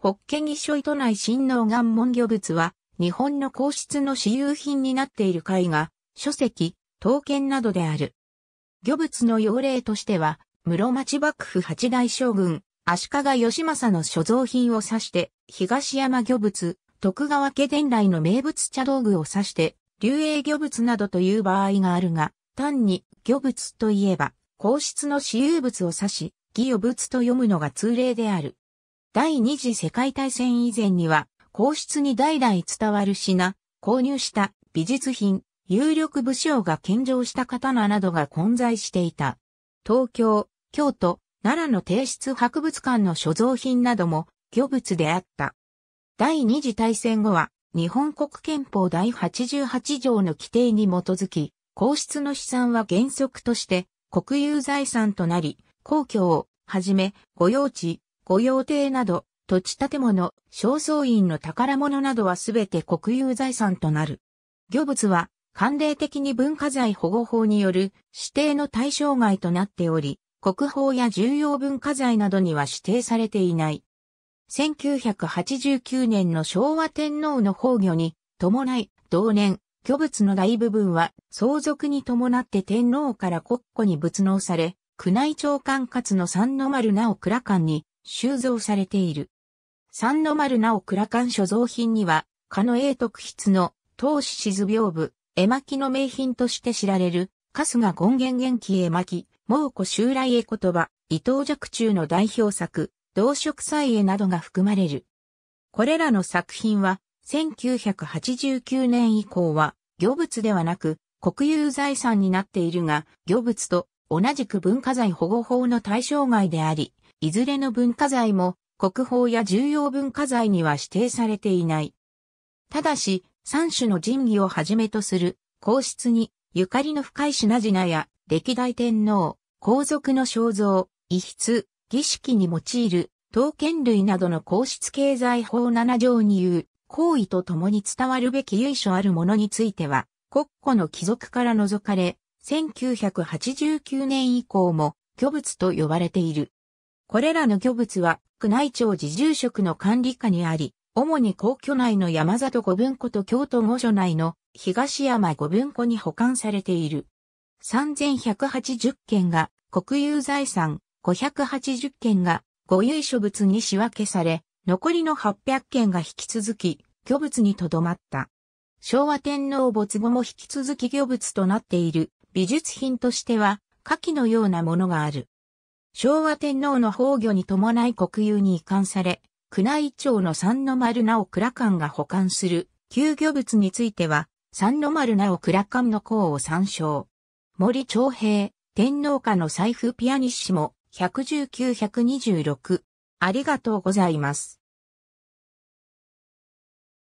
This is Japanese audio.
ホッケギショイ都内新農岩門魚物は、日本の皇室の私有品になっている絵画、書籍、刀剣などである。魚物の用例としては、室町幕府八代将軍、足利義政の所蔵品を指して、東山魚物、徳川家伝来の名物茶道具を指して、流営魚物などという場合があるが、単に魚物といえば、皇室の私有物を指し、義魚物と読むのが通例である。第二次世界大戦以前には、皇室に代々伝わる品、購入した美術品、有力武将が献上した刀などが混在していた。東京、京都、奈良の帝室博物館の所蔵品なども漁物であった。第二次大戦後は日本国憲法第88条の規定に基づき、皇室の資産は原則として国有財産となり、皇居をはじめ、御用地、御用邸など、土地建物、正倉院の宝物などはすべて国有財産となる。漁物は、慣例的に文化財保護法による指定の対象外となっており、国宝や重要文化財などには指定されていない。1989年の昭和天皇の崩御に伴い、同年、虚物の大部分は相続に伴って天皇から国庫に仏納され、宮内庁管轄の三の丸なお倉館に収蔵されている。三の丸なお倉館所蔵品には、加野英徳筆の、当志静屏部、絵巻の名品として知られる、春日権現元気絵巻、猛虎襲来絵言葉、伊藤若冲の代表作、動植祭絵などが含まれる。これらの作品は、1989年以降は、漁物ではなく、国有財産になっているが、漁物と同じく文化財保護法の対象外であり、いずれの文化財も国宝や重要文化財には指定されていない。ただし、三種の神器をはじめとする皇室にゆかりの深い品々や歴代天皇、皇族の肖像、遺筆、儀式に用いる刀剣類などの皇室経済法7条に言う行為と共に伝わるべき由緒あるものについては国庫の貴族から除かれ、1989年以降も虚物と呼ばれている。これらの巨物は、宮内庁自住職の管理下にあり、主に皇居内の山里五分庫と京都御所内の東山五分庫に保管されている。3180件が国有財産、580件が御有所物に仕分けされ、残りの800件が引き続き、巨物にとどまった。昭和天皇没後も引き続き巨物となっている美術品としては、下記のようなものがある。昭和天皇の崩御に伴い国有に移管され、宮内庁の三の丸なお倉館が保管する、旧漁物については、三の丸なお倉館の項を参照。森長平、天皇家の財布ピアニッシモ、119-126。ありがとうございます。